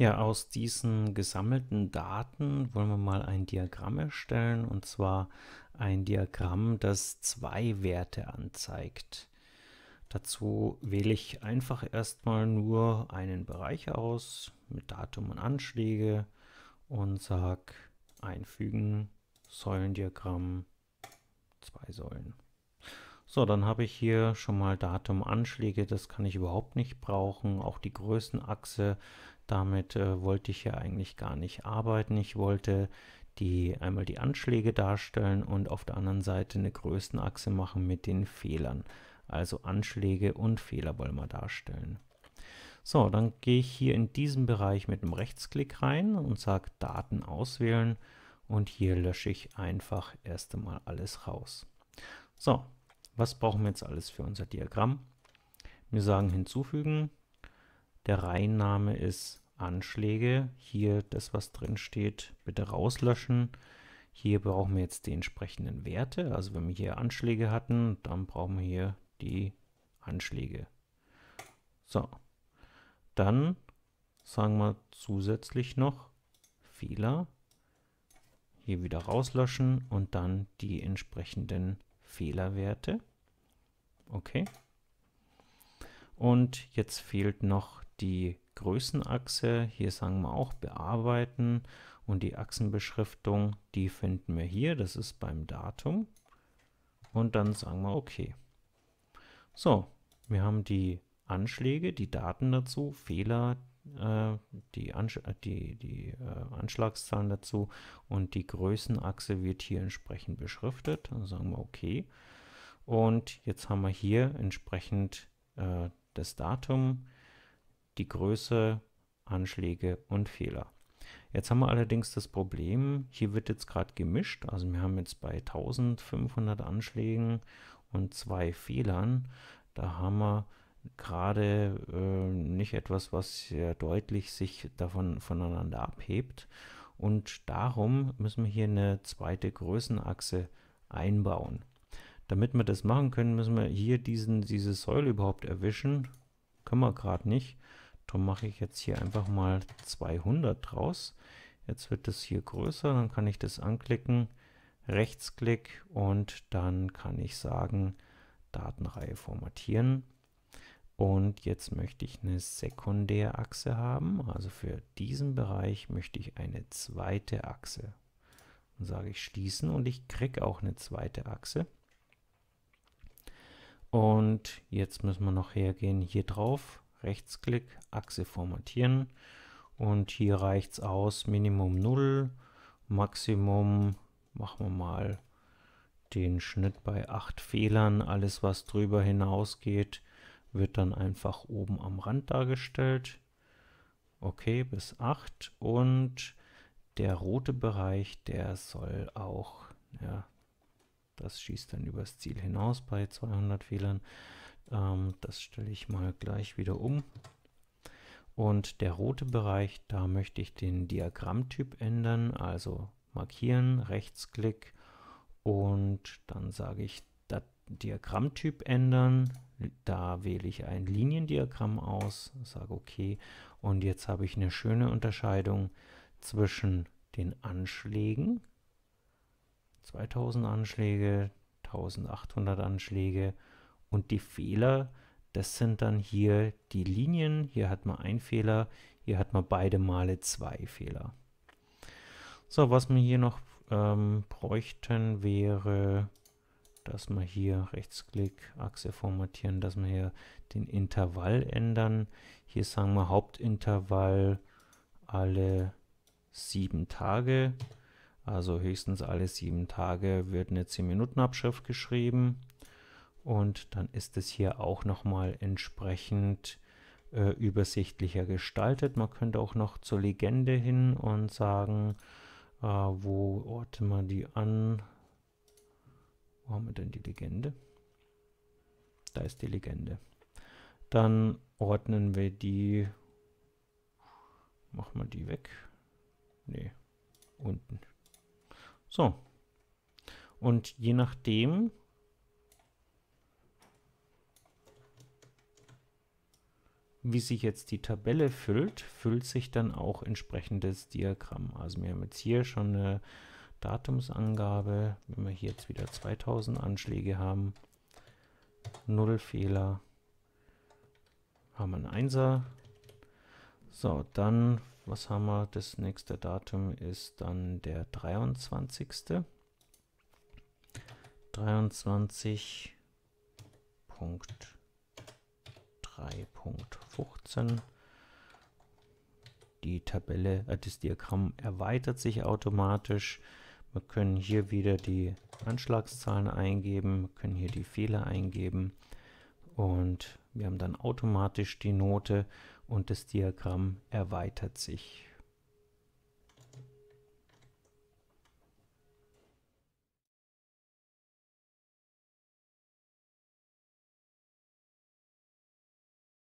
Ja, aus diesen gesammelten Daten wollen wir mal ein Diagramm erstellen und zwar ein Diagramm, das zwei Werte anzeigt. Dazu wähle ich einfach erstmal nur einen Bereich aus mit Datum und Anschläge und sage einfügen, Säulendiagramm, zwei Säulen. So, dann habe ich hier schon mal Datum, Anschläge, das kann ich überhaupt nicht brauchen. Auch die Größenachse, damit äh, wollte ich ja eigentlich gar nicht arbeiten. Ich wollte die einmal die Anschläge darstellen und auf der anderen Seite eine Größenachse machen mit den Fehlern. Also Anschläge und Fehler wollen wir darstellen. So, dann gehe ich hier in diesen Bereich mit dem Rechtsklick rein und sage Daten auswählen und hier lösche ich einfach erst einmal alles raus. So, was brauchen wir jetzt alles für unser Diagramm? Wir sagen hinzufügen, der Reihenname ist Anschläge. Hier das, was drin steht, bitte rauslöschen. Hier brauchen wir jetzt die entsprechenden Werte. Also wenn wir hier Anschläge hatten, dann brauchen wir hier die Anschläge. So, dann sagen wir zusätzlich noch Fehler. Hier wieder rauslöschen und dann die entsprechenden Fehlerwerte. Okay. Und jetzt fehlt noch die Größenachse. Hier sagen wir auch bearbeiten und die Achsenbeschriftung, die finden wir hier. Das ist beim Datum. Und dann sagen wir OK. So, wir haben die Anschläge, die Daten dazu, Fehler, äh, die, Ansch äh, die, die äh, Anschlagszahlen dazu und die Größenachse wird hier entsprechend beschriftet. Dann sagen wir OK. Und jetzt haben wir hier entsprechend äh, das Datum, die Größe, Anschläge und Fehler. Jetzt haben wir allerdings das Problem, hier wird jetzt gerade gemischt, also wir haben jetzt bei 1500 Anschlägen und zwei Fehlern, da haben wir gerade äh, nicht etwas, was sehr deutlich sich davon voneinander abhebt. Und darum müssen wir hier eine zweite Größenachse einbauen. Damit wir das machen können, müssen wir hier diesen, diese Säule überhaupt erwischen können wir gerade nicht. Darum mache ich jetzt hier einfach mal 200 draus. Jetzt wird das hier größer, dann kann ich das anklicken, Rechtsklick und dann kann ich sagen, Datenreihe formatieren. Und jetzt möchte ich eine Sekundärachse haben, also für diesen Bereich möchte ich eine zweite Achse. Dann sage ich schließen und ich kriege auch eine zweite Achse. Und jetzt müssen wir noch hergehen hier drauf, Rechtsklick, Achse formatieren. Und hier reicht es aus, Minimum 0, Maximum, machen wir mal den Schnitt bei 8 Fehlern. Alles, was drüber hinausgeht, wird dann einfach oben am Rand dargestellt. Okay, bis 8. Und der rote Bereich, der soll auch das schießt dann übers Ziel hinaus bei 200 Fehlern. Ähm, das stelle ich mal gleich wieder um. Und der rote Bereich, da möchte ich den Diagrammtyp ändern, also markieren, Rechtsklick und dann sage ich Diagrammtyp ändern. Da wähle ich ein Liniendiagramm aus, sage OK. Und jetzt habe ich eine schöne Unterscheidung zwischen den Anschlägen 2000 Anschläge, 1800 Anschläge und die Fehler, das sind dann hier die Linien. Hier hat man einen Fehler, hier hat man beide Male zwei Fehler. So, was wir hier noch ähm, bräuchten, wäre, dass wir hier Rechtsklick, Achse formatieren, dass wir hier den Intervall ändern. Hier sagen wir Hauptintervall alle sieben Tage. Also höchstens alle sieben Tage wird eine 10-Minuten-Abschrift geschrieben. Und dann ist es hier auch nochmal entsprechend äh, übersichtlicher gestaltet. Man könnte auch noch zur Legende hin und sagen, äh, wo orte man die an? Wo haben wir denn die Legende? Da ist die Legende. Dann ordnen wir die. Machen wir die weg? Nee, unten. So. Und je nachdem... Wie sich jetzt die Tabelle füllt, füllt sich dann auch entsprechendes Diagramm. Also wir haben jetzt hier schon eine Datumsangabe. Wenn wir hier jetzt wieder 2000 Anschläge haben, null Fehler, haben wir einen Einser. So, dann was haben wir? Das nächste Datum ist dann der 23. 23. Die Tabelle, äh, das Diagramm erweitert sich automatisch. Wir können hier wieder die Anschlagszahlen eingeben, können hier die Fehler eingeben und wir haben dann automatisch die Note und das Diagramm erweitert sich.